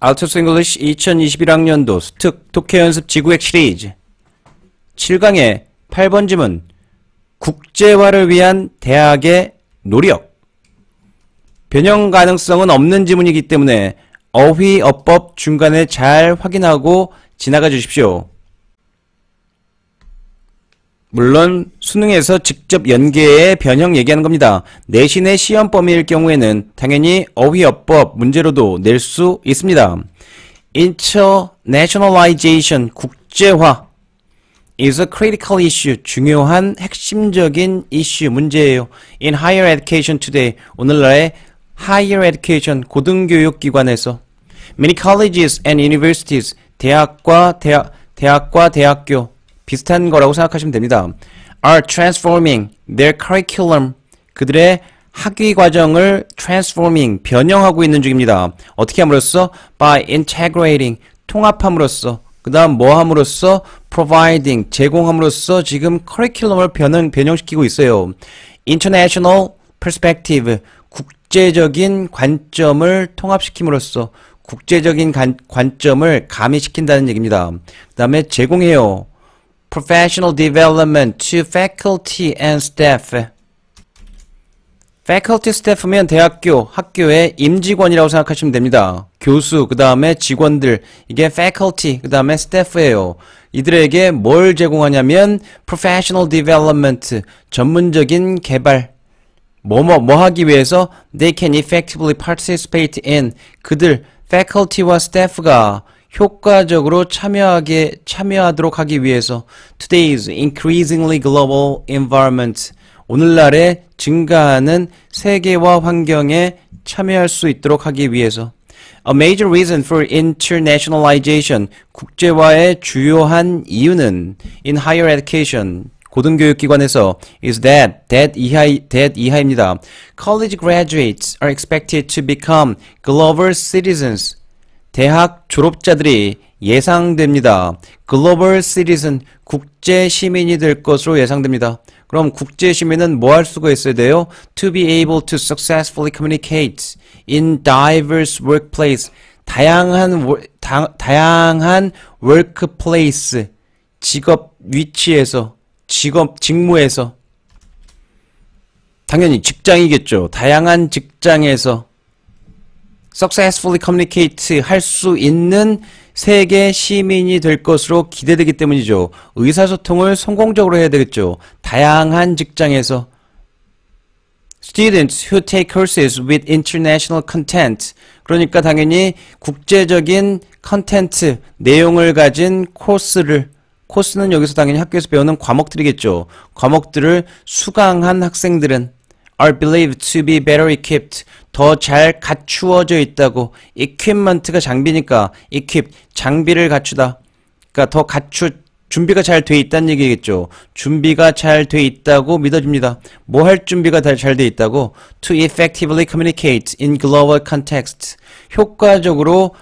아웃소스 잉글리시 2021학년도 수특 독해연습 지구액 시리즈 7강의 8번 지문 국제화를 위한 대학의 노력 변형 가능성은 없는 지문이기 때문에 어휘, 어법 중간에 잘 확인하고 지나가 주십시오. 물론 수능에서 직접 연계의 변형 얘기하는 겁니다. 내신의 시험 범위일 경우에는 당연히 어휘어법 문제로도 낼 수 있습니다. Internationalization, 국제화 is a critical issue, 중요한 핵심적인 이슈, 문제예요. In higher education today, 오늘날의 higher education, 고등교육기관에서 Many colleges and universities, 대학과 대학, 대학과 대학교 비슷한 거라고 생각하시면 됩니다. are transforming their curriculum 그들의 학위 과정을 transforming 변형하고 있는 중입니다. 어떻게 함으로써 by integrating 통합함으로써 그다음 뭐함으로써 providing 제공함으로써 지금 커리큘럼을 변형 변형시키고 있어요. international perspective 국제적인 관점을 통합시킴으로써 국제적인 관, 관점을 가미시킨다는 얘기입니다. 그다음에 제공해요. professional development to faculty and staff. faculty staff면 대학교, 학교의 임직원이라고 생각하시면 됩니다. 교수, 그 다음에 직원들, 이게 faculty, 그 다음에 staff예요. 이들에게 뭘 제공하냐면 professional development, 전문적인 개발, 뭐뭐 뭐 하기 위해서 they can effectively participate in 그들 faculty와 staff가 효과적으로 참여하게 참여하도록 하기 위해서 today's increasingly global environment 오늘날의 증가하는 세계화 환경에 참여할 수 있도록 하기 위해서 A major reason for internationalization 국제화의 주요한 이유는 in higher education 고등교육기관에서 is that, that 이하, that 이하입니다. College graduates are expected to become global citizens 대학 졸업자들이 예상됩니다. 글로벌 시리즈는 국제 시민이 될 것으로 예상됩니다. 그럼 국제 시민은 뭐 할 수가 있어야 돼요? To be able to successfully communicate in diverse workplace. 다양한 다, 다양한 workplace 직업 위치에서 직업 직무에서 당연히 직장이겠죠. 다양한 직장에서 successfully communicate 할 수 있는 세계 시민이 될 것으로 기대되기 때문이죠. 의사소통을 성공적으로 해야 되겠죠. 다양한 직장에서 Students who take courses with international content. 그러니까 당연히 국제적인 컨텐츠, 내용을 가진 코스를 코스는 여기서 당연히 학교에서 배우는 과목들이겠죠. 과목들을 수강한 학생들은 are believed to be better equipped. 더잘 갖추어져 있다고 equipment가 장비니까 equip 장비를 갖추다 그러니까 더 갖추 준비가 잘 돼 있다는 얘기겠죠. 준비가 잘 돼 있다고 믿어집니다. 뭐 할 준비가 잘 돼 있다고? To effectively communicate in global context. 효과적으로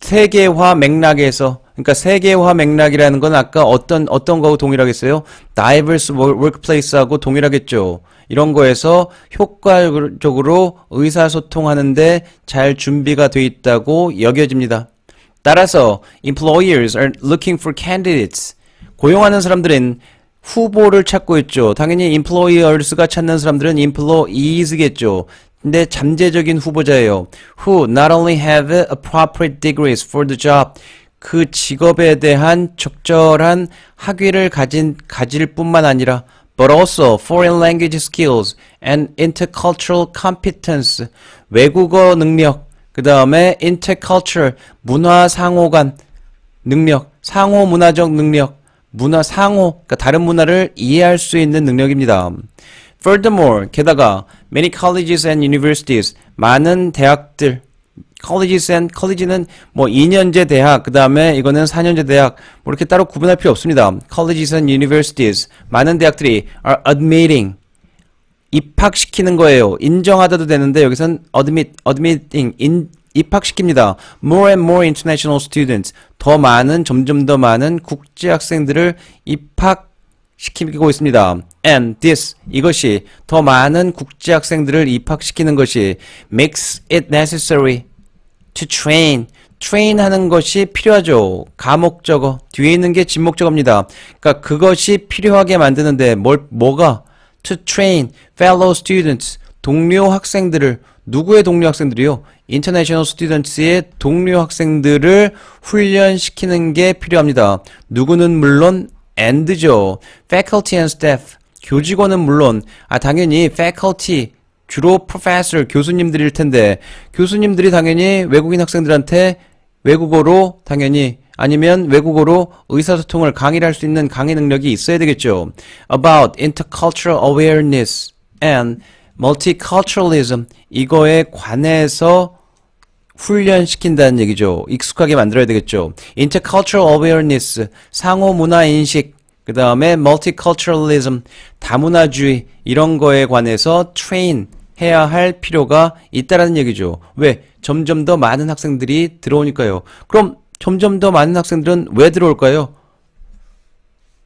세계화 맥락에서 그러니까 세계화 맥락이라는 건 아까 어떤 어떤 거하고 동일하겠어요? Diverse workplace하고 동일하겠죠. 이런 거에서 효과적으로 의사소통하는데 잘 준비가 돼 있다고 여겨집니다. 따라서 employers are looking for candidates. 고용하는 사람들은 후보를 찾고 있죠. 당연히 employers가 찾는 사람들은 employees겠죠. 근데 잠재적인 후보자예요. Who not only have appropriate degrees for the job. 그 직업에 대한 적절한 학위를 가진 가질 뿐만 아니라 but also foreign language skills and intercultural competence 외국어 능력 그 다음에 intercultural 문화 상호간 능력 상호 문화적 능력 문화 상호 그러니까 다른 문화를 이해할 수 있는 능력입니다. Furthermore, 게다가 many colleges and universities 많은 대학들 colleges and college는 뭐 2년제 대학, 그 다음에 이거는 4년제 대학, 뭐 이렇게 따로 구분할 필요 없습니다. colleges and universities, 많은 대학들이 are admitting, 입학시키는 거예요. 인정하다도 되는데 여기선 admit, admitting, 인, 입학시킵니다. more and more international students, 더 많은, 점점 더 많은 국제 학생들을 입학 시키고 있습니다. And this 이것이 더 많은 국제 학생들을 입학시키는 것이 makes it necessary to train train 하는 것이 필요하죠. 감목적어 뒤에 있는 게 진목적어입니다. 그러니까 그것이 필요하게 만드는데 뭘 뭐가 to train fellow students 동료 학생들을 누구의 동료 학생들이요? 인터내셔널 스튜던츠의 동료 학생들을 훈련시키는 게 필요합니다. 누구는 물론 and죠. faculty and staff 교직원은 물론 아 당연히 faculty 주로 professor 교수님들일 텐데 교수님들이 당연히 외국인 학생들한테 외국어로 당연히 아니면 외국어로 의사소통을 강의를 할 수 있는 강의 능력이 있어야 되겠죠. about intercultural awareness and multiculturalism 이거에 관해서 훈련시킨다는 얘기죠. 익숙하게 만들어야 되겠죠. intercultural awareness, 상호 문화 인식, 그 다음에 multiculturalism, 다문화주의 이런 거에 관해서 train 해야 할 필요가 있다라는 얘기죠. 왜? 점점 더 많은 학생들이 들어오니까요. 그럼 점점 더 많은 학생들은 왜 들어올까요?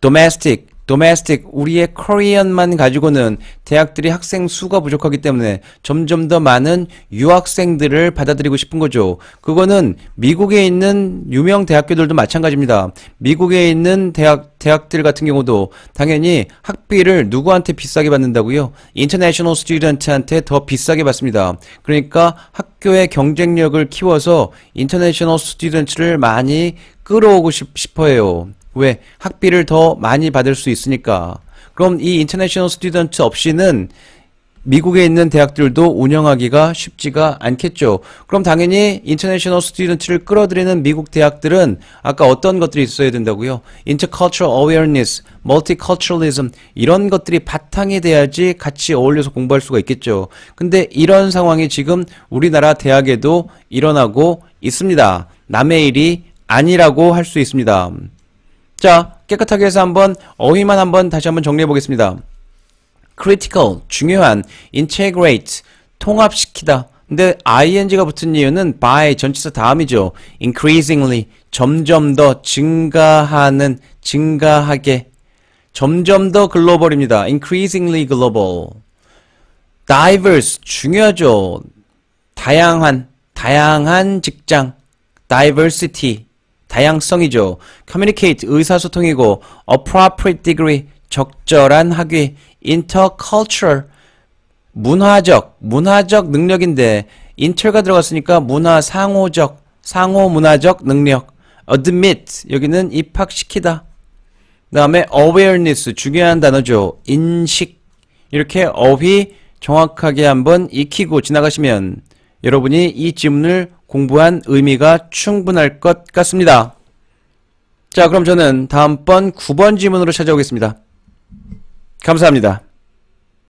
domestic, 도메스틱 우리의 k 리 r 만 가지고는 대학들이 학생 수가 부족하기 때문에 점점 더 많은 유학생들을 받아들이고 싶은 거죠. 그거는 미국에 있는 유명 대학교들도 마찬가지입니다. 미국에 있는 대학 대학들 같은 경우도 당연히 학비를 누구한테 비싸게 받는다고요? 인터내셔널 스튜던트한테 더 비싸게 받습니다. 그러니까 학교의 경쟁력을 키워서 인터내셔널 스튜던트를 많이 끌어오고 싶, 싶어요. 왜? 학비를 더 많이 받을 수 있으니까. 그럼 이 인터내셔널 스튜던트 없이는 미국에 있는 대학들도 운영하기가 쉽지가 않겠죠. 그럼 당연히 인터내셔널 스튜던트를 끌어들이는 미국 대학들은 아까 어떤 것들이 있어야 된다고요? intercultural awareness, multiculturalism 이런 것들이 바탕이 돼야지 같이 어울려서 공부할 수가 있겠죠. 근데 이런 상황이 지금 우리나라 대학에도 일어나고 있습니다. 남의 일이 아니라고 할 수 있습니다. 자, 깨끗하게 해서 한번 어휘만 한번 다시 한번 정리해 보겠습니다. critical, 중요한, integrate, 통합시키다. 근데 ing가 붙은 이유는 by 전치사 다음이죠. increasingly, 점점 더 증가하는, 증가하게. 점점 더 글로벌입니다. increasingly global. diverse, 중요하죠. 다양한, 다양한 직장. diversity, 다양성이죠. communicate 의사소통이고 appropriate degree 적절한 학위 intercultural 문화적 문화적 능력인데 inter가 들어갔으니까 문화 상호적 상호 문화적 능력 admit 여기는 입학시키다 그 다음에 awareness 중요한 단어죠 인식 이렇게 어휘 정확하게 한번 익히고 지나가시면 여러분이 이 지문을 공부한 의미가 충분할 것 같습니다. 자, 그럼 저는 다음번 9번 지문으로 찾아오겠습니다. 감사합니다.